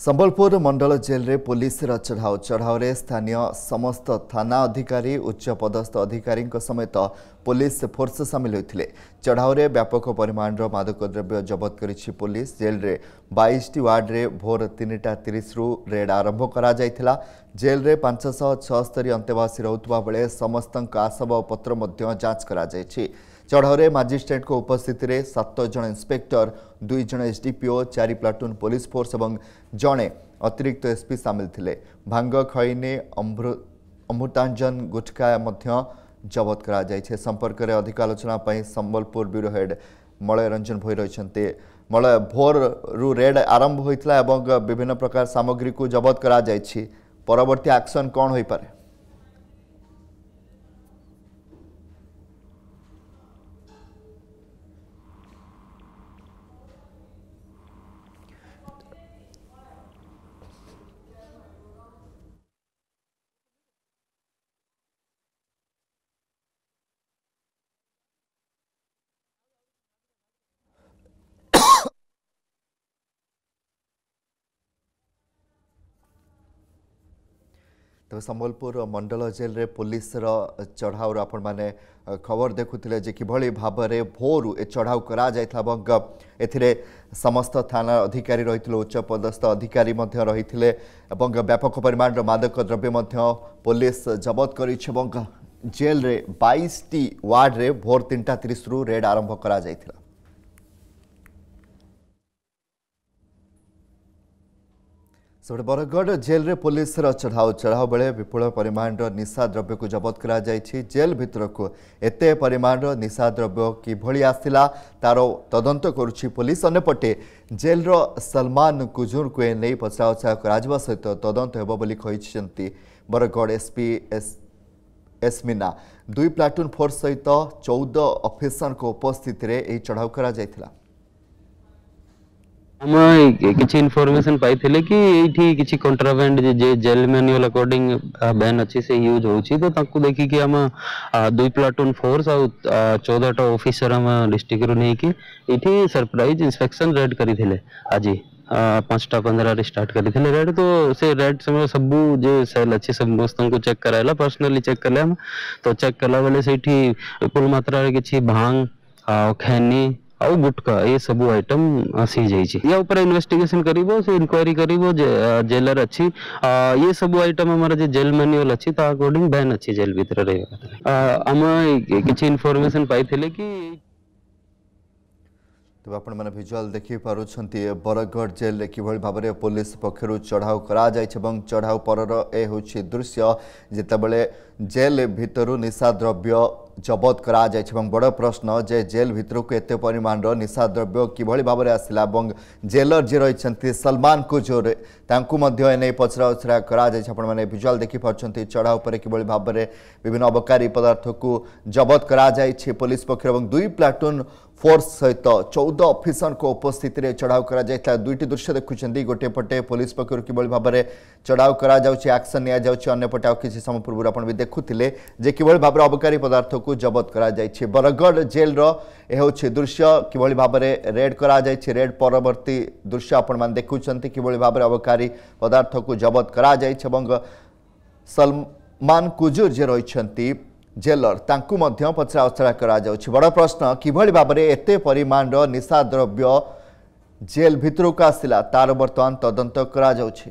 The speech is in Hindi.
संबलपुर मंडल जेल रे पुलिस चढ़ाव चढ़ाव रे स्थानीय समस्त थाना अधिकारी उच्च पदस्थ अधिकारी समेत पुलिस फोर्स सामिल होते चढ़ाव रे व्यापक परिमाण मादक द्रव्य जबत कर पुलिस जेल रे बैश्टी वार्ड में भोर तीन टा तीस रेड आरंभ कर था जेल रे पांचशह छस्तरी अंतवासी रोता बेले समस्त आसबपत्र जांच कर ચઢાવરે માજિસ્ટ્રેટଙ୍କ ઉપસ્થિତିରେ ସାତ ଜଣ ଇନ୍ସପେକ୍ଟର ଦୁଇ ଜଣ ଏସ୍ଡିପିଓ ଚାରି ପ୍ଲାଟୁନ୍ ପୋଲିସ ଫୋର୍ସ ଏବଂ ଜଣେ ଅତିରିକ୍ତ ଏସ୍ପି ସାମିଲ ଥିଲେ ଭାଙ୍ଗ ଖଇନି ଅମୃତାଞ୍ଜନ ଗୁଟକା ମଧ୍ୟ ଜବତ କରାଯାଇଛି ଏ ସମ୍ପର୍କରେ ଅଧିକ ଆଲୋଚନା ପାଇଁ ସମ୍ବଲପୁର ବ୍ୟୁରୋ ହେଡ୍ ମଳୟ ରଞ୍ଜନ ଭୋଇ ରହିଛନ୍ତି ମଳୟ ଭୋରରୁ ରେଡ୍ ଆରମ୍ଭ ହୋଇଥିଲା ଏବଂ ବିଭିନ୍ନ ପ୍ରକାର ସାମଗ୍ରୀକୁ ଜବତ କରାଯାଇଛି ପରବର୍ତ୍ତୀ ଆକ୍ସନ୍ କ'ଣ ହୋଇପାରେ ତେବେ ସମ୍ବଲପୁର ମଣ୍ଡଳ ଜେଲରେ ପୋଲିସର ଚଢ଼ାଉରୁ ଆପଣମାନେ ଖବର ଦେଖୁଥିଲେ ଯେ କିଭଳି ଭାବରେ ଭୋରୁ ଏ ଚଢ଼ାଉ କରାଯାଇଥିଲା ଏବଂ ଏଥିରେ ସମସ୍ତ ଥାନା ଅଧିକାରୀ ରହିଥିଲେ ଉଚ୍ଚପଦସ୍ଥ ଅଧିକାରୀ ମଧ୍ୟ ରହିଥିଲେ ଏବଂ ବ୍ୟାପକ ପରିମାଣର ମାଦକ ଦ୍ରବ୍ୟ ମଧ୍ୟ ପୋଲିସ ଜବତ କରିଛି ଏବଂ ଜେଲରେ ବାଇଶଟି ୱାର୍ଡ଼ରେ ଭୋର ତିନିଟା ତିରିଶରୁ ରେଡ୍ ଆରମ୍ଭ କରାଯାଇଥିଲା ସେପଟେ ବରଗଡ଼ ଜେଲ୍ରେ ପୋଲିସର ଚଢ଼ାଉ ଚଢ଼ାଉ ବେଳେ ବିପୁଳ ପରିମାଣର ନିଶା ଦ୍ରବ୍ୟକୁ ଜବତ କରାଯାଇଛି ଜେଲ୍ ଭିତରକୁ ଏତେ ପରିମାଣର ନିଶା ଦ୍ରବ୍ୟ କିଭଳି ଆସିଲା ତାର ତଦନ୍ତ କରୁଛି ପୋଲିସ ଅନ୍ୟପଟେ ଜେଲ୍ର ସଲମାନ କୁଜୁରଙ୍କୁ ଏ ନେଇ ପଚରାଉଚରା କରାଯିବା ସହିତ ତଦନ୍ତ ହେବ ବୋଲି କହିଛନ୍ତି Bargarh SP S S Meena ଦୁଇ ପ୍ଲାଟୁନ୍ ଫୋର୍ସ ସହିତ ଚଉଦ ଅଫିସରଙ୍କ ଉପସ୍ଥିତିରେ ଏହି ଚଢ଼ାଉ କରାଯାଇଥିଲା ଆମେ କିଛି ଇନଫର୍ମେସନ ପାଇଥିଲେ କି ଏଇଠି କିଛି କଣ୍ଟ୍ରାଭେଣ୍ଡ ଯେ ଜେଲ୍ ମ୍ୟାନୁଆଲ ଆକର୍ଡିଂ ବ୍ୟାନ୍ ଅଛି ସେ ୟୁଜ୍ ହେଉଛି ତ ତାକୁ ଦେଖିକି ଆମ ଦୁଇ ପ୍ଲାଟୁନ୍ ଫୋର୍ସ ଆଉ ଚଉଦଟା ଅଫିସର ଆମ ଡିଷ୍ଟ୍ରିକ୍ଟରୁ ନେଇକି ଏଇଠି ସରପ୍ରାଇଜ ଇନ୍ସପେକ୍ସନ ରେଡ୍ କରିଥିଲେ ଆଜି ପାଞ୍ଚଟା ପନ୍ଦରରେ ଷ୍ଟାର୍ଟ କରିଥିଲେ ରେଡ୍ ତ ସେ ରେଡ୍ ସମୟ ସବୁ ଯେ ସେଲ୍ ଅଛି ସମସ୍ତଙ୍କୁ ଚେକ୍ କରାହେଲା ପର୍ସନାଲି ଚେକ୍ କଲେ ଆମେ ତ ଚେକ୍ କଲା ବେଳେ ସେଇଠି ବିପୁଳ ମାତ୍ରାରେ କିଛି ଭାଙ୍ଗ ଆଉ ଖେନି આવ ગુટકા એ સબુ આઇટમ સીજ ହେଇଛି યા ઉપર ઇન્વેસ્ટિગેશન કરીବ ସେ ઇન્ક્વાયરી કરીବ જેલર ଅଛି ये सब आइटम हमारा जो जेल मैनुअल अच्छी ता अकॉर्डिंग बैन अच्छी जेल भीतर रहेगा आम किसी इनफॉरमेशन पाई कि ତେବେ ଆପଣମାନେ ଭିଜୁଆଲ୍ ଦେଖିପାରୁଛନ୍ତି ବରଗଡ଼ ଜେଲ୍ରେ କିଭଳି ଭାବରେ ପୋଲିସ ପକ୍ଷରୁ ଚଢ଼ାଉ କରାଯାଇଛି ଏବଂ ଚଢ଼ାଉ ପରର ଏ ହେଉଛି ଦୃଶ୍ୟ ଯେତେବେଳେ ଜେଲ୍ ଭିତରୁ ନିଶାଦ୍ରବ୍ୟ জবত করা যাইছে এবং বড় প্রশ্ন যে জেল ভিতরক এত পরিমাণর নিশাদ্রব্য কিভাবে ভাবে আসলা এবং জেলর যে রয়েছেন সলমান কুজুর তাঁকু এনে পচরা উচরা করা যাইছে আপনার ভিজুয়াল দেখিপারছেন চড়া উপরে কিভাবে ভাবে বিভিন্ন অবকারী পদার্থক জবত করা যাইছে পুলিশ পক্ষ এবং দুই প্লাটুন फोर्स सहित चौदह अफिसर उपस्थित चढ़ाऊ कर दुईट दृश्य देखुं गोटेपटे पुलिस पक्षर कि भाव में चढ़ाऊ करक्सन निपटे किसी समय पूर्व आप देखुले जे कि भाव अबकारी पदार्थ को जबत कर बरगढ़ जेल रोच दृश्य कि भाव में रेड कर रेड दृश्य आपण देखुं कि भाव में अबकारी पदार्थ को जबत कर सलमान कुजुर जे रही ଜେଲର ତାଙ୍କୁ ମଧ୍ୟ ପଚରାଉଚରା କରାଯାଉଛି ବଡ଼ ପ୍ରଶ୍ନ କିଭଳି ଭାବରେ ଏତେ ପରିମାଣର ନିଶା ଦ୍ରବ୍ୟ ଜେଲ୍ ଭିତରକୁ ଆସିଲା ତାର ବର୍ତ୍ତମାନ ତଦନ୍ତ କରାଯାଉଛି